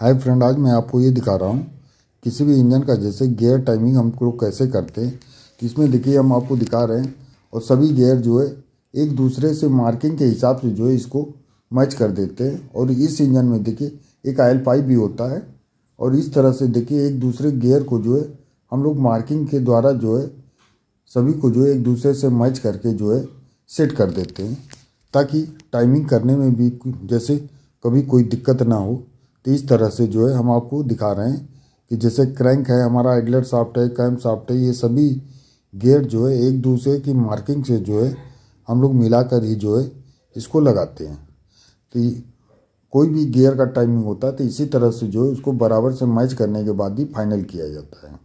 hi friend आज मैं आपको ये दिखा रहा हूँ किसी भी इंजन का जैसे गेयर टाइमिंग हम लोग कैसे करते हैं तो इसमें देखिए हम आपको दिखा रहे हैं और सभी गेयर जो है एक दूसरे से मार्किंग के हिसाब से जो है इसको मैच कर देते हैं और इस इंजन में देखिए एक आयल पाइप भी होता है और इस तरह से देखिए एक दूसरे गेयर को जो है हम लोग मार्किंग के द्वारा जो है सभी को जो है एक दूसरे से मैच करके जो है सेट कर देते हैं ताकि टाइमिंग करने में भी जैसे कभी कोई दिक्कत ना हो तो इस तरह से जो है हम आपको दिखा रहे हैं कि जैसे क्रैंक है हमारा एडलर साफ्ट है कैम्प साफ्ट है ये सभी गेयर जो है एक दूसरे की मार्किंग से जो है हम लोग मिलाकर ही जो है इसको लगाते हैं तो कोई भी गेयर का टाइमिंग होता है तो इसी तरह से जो है उसको बराबर से मैच करने के बाद ही फाइनल किया जाता है